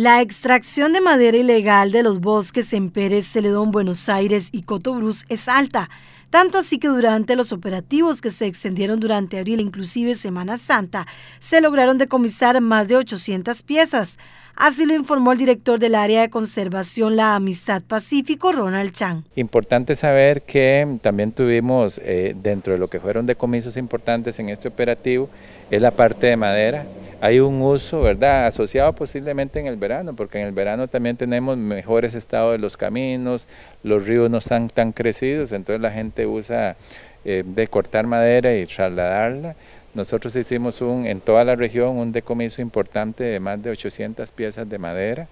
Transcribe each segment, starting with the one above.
La extracción de madera ilegal de los bosques en Pérez, Celedón, Buenos Aires y Cotobruz es alta, tanto así que durante los operativos que se extendieron durante abril, inclusive Semana Santa, se lograron decomisar más de 800 piezas. Así lo informó el director del área de conservación La Amistad Pacífico, Ronald Chang. Importante saber que también tuvimos eh, dentro de lo que fueron decomisos importantes en este operativo es la parte de madera. Hay un uso, ¿verdad?, asociado posiblemente en el verano, porque en el verano también tenemos mejores estados de los caminos, los ríos no están tan crecidos, entonces la gente usa eh, de cortar madera y trasladarla. Nosotros hicimos un, en toda la región un decomiso importante de más de 800 piezas de madera,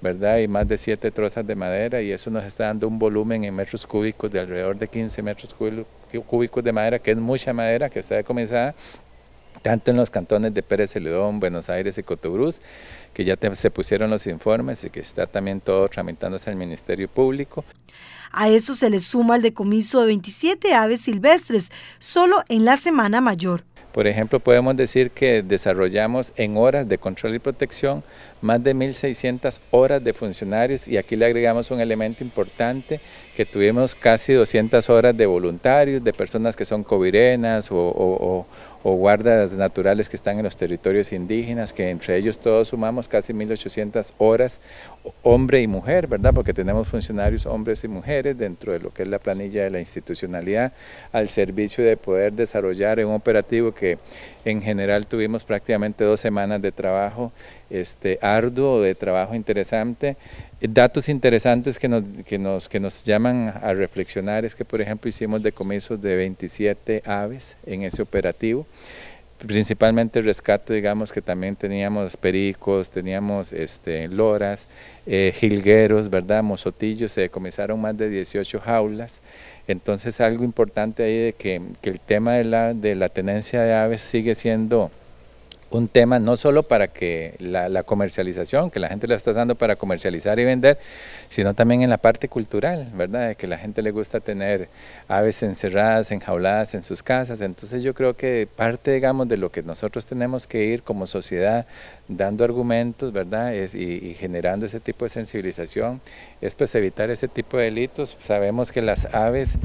¿verdad? Y más de 7 trozas de madera y eso nos está dando un volumen en metros cúbicos de alrededor de 15 metros cúbicos de madera, que es mucha madera que está decomisada, tanto en los cantones de Pérez Celedón, Buenos Aires y Cotobruz, que ya se pusieron los informes y que está también todo tramitándose al Ministerio Público. A eso se le suma el decomiso de 27 aves silvestres, solo en la Semana Mayor. Por ejemplo, podemos decir que desarrollamos en horas de control y protección más de 1.600 horas de funcionarios y aquí le agregamos un elemento importante que tuvimos casi 200 horas de voluntarios, de personas que son covirenas o, o, guardas naturales que están en los territorios indígenas, que entre ellos todos sumamos casi 1.800 horas hombre y mujer, ¿verdad? Porque tenemos funcionarios hombres y mujeres dentro de lo que es la planilla de la institucionalidad al servicio de poder desarrollar un operativo que en general tuvimos prácticamente dos semanas de trabajo este, arduo, de trabajo interesante. Eh, datos interesantes que nos, que nos, que nos llaman a reflexionar es que, por ejemplo, hicimos decomisos de 27 aves en ese operativo principalmente el rescate, digamos que también teníamos pericos, teníamos este, loras, eh, jilgueros, ¿verdad? Mozotillos, se decomisaron más de 18 jaulas. Entonces algo importante ahí de que, que el tema de la, de la tenencia de aves sigue siendo un tema no solo para que la, comercialización, que la gente la está usando para comercializar y vender, sino también en la parte cultural, ¿verdad? De que la gente le gusta tener aves encerradas, enjauladas en sus casas. Entonces yo creo que parte, digamos, de lo que nosotros tenemos que ir como sociedad dando argumentos, ¿verdad? y, y, generando ese tipo de sensibilización, es pues evitar ese tipo de delitos. Sabemos que las aves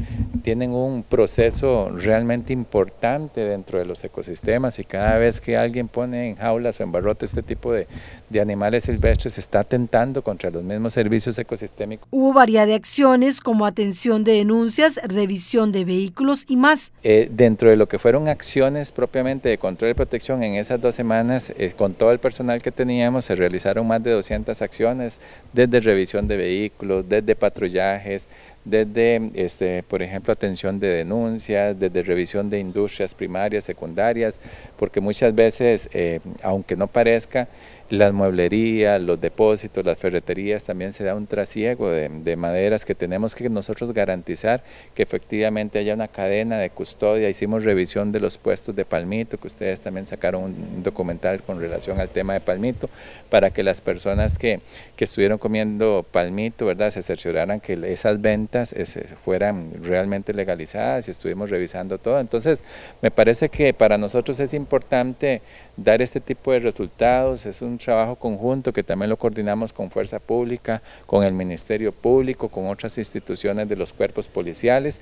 tienen un proceso realmente importante dentro de los ecosistemas y cada vez que alguien pone en jaulas o en barrotes este tipo de, de animales silvestres está atentando contra los mismos servicios ecosistémicos. Hubo variedad de acciones como atención de denuncias, revisión de vehículos y más. Eh, dentro de lo que fueron acciones propiamente de control y protección en esas dos semanas, eh, con todo el personal que teníamos, se realizaron más de 200 acciones, desde revisión de vehículos, desde patrullajes, desde, este, por ejemplo, atención de denuncias, desde revisión de industrias primarias, secundarias, porque muchas veces, eh, aunque no parezca, las mueblerías, los depósitos, las ferreterías, también se da un trasiego de, maderas que tenemos que nosotros garantizar que efectivamente haya una cadena de custodia. Hicimos revisión de los puestos de palmito, que ustedes también sacaron un documental con relación al tema de palmito, para que las personas que, que estuvieron comiendo palmito, ¿verdad?, se cercioraran que esas ventas eh, fueran realmente legalizadas y estuvimos revisando todo. Entonces, me parece que para nosotros es importante dar este tipo de resultados, es un trabajo conjunto que también lo coordinamos con Fuerza Pública, con el Ministerio Público, con otras instituciones de los cuerpos policiales,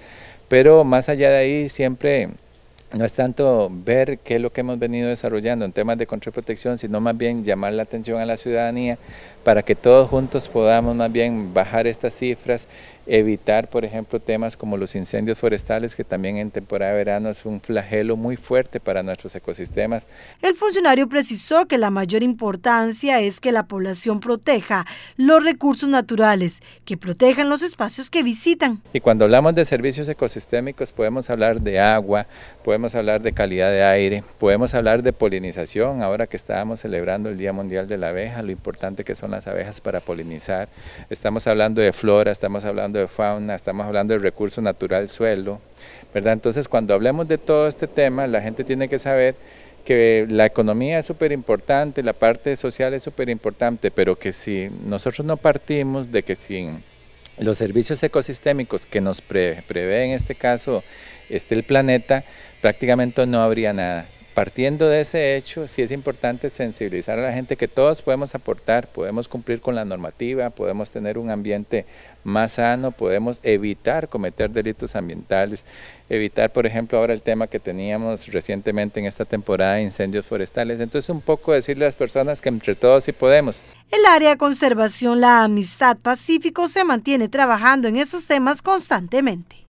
pero más allá de ahí siempre no es tanto ver qué es lo que hemos venido desarrollando en temas de contraprotección, sino más bien llamar la atención a la ciudadanía para que todos juntos podamos más bien bajar estas cifras evitar, por ejemplo, temas como los incendios forestales, que también en temporada de verano es un flagelo muy fuerte para nuestros ecosistemas. El funcionario precisó que la mayor importancia es que la población proteja los recursos naturales, que protejan los espacios que visitan. Y cuando hablamos de servicios ecosistémicos podemos hablar de agua, podemos hablar de calidad de aire, podemos hablar de polinización, ahora que estábamos celebrando el Día Mundial de la Abeja, lo importante que son las abejas para polinizar. Estamos hablando de flora, estamos hablando de fauna, estamos hablando del recurso natural suelo, ¿verdad? Entonces, cuando hablemos de todo este tema, la gente tiene que saber que la economía es súper importante, la parte social es súper importante, pero que si nosotros no partimos de que sin los servicios ecosistémicos que nos prevé en este caso este el planeta, prácticamente no habría nada. Partiendo de ese hecho, sí es importante sensibilizar a la gente que todos podemos aportar, podemos cumplir con la normativa, podemos tener un ambiente más sano, podemos evitar cometer delitos ambientales, evitar, por ejemplo, ahora el tema que teníamos recientemente en esta temporada de incendios forestales. Entonces, un poco decirle a las personas que entre todos sí podemos. El área de conservación La Amistad Pacífico se mantiene trabajando en esos temas constantemente.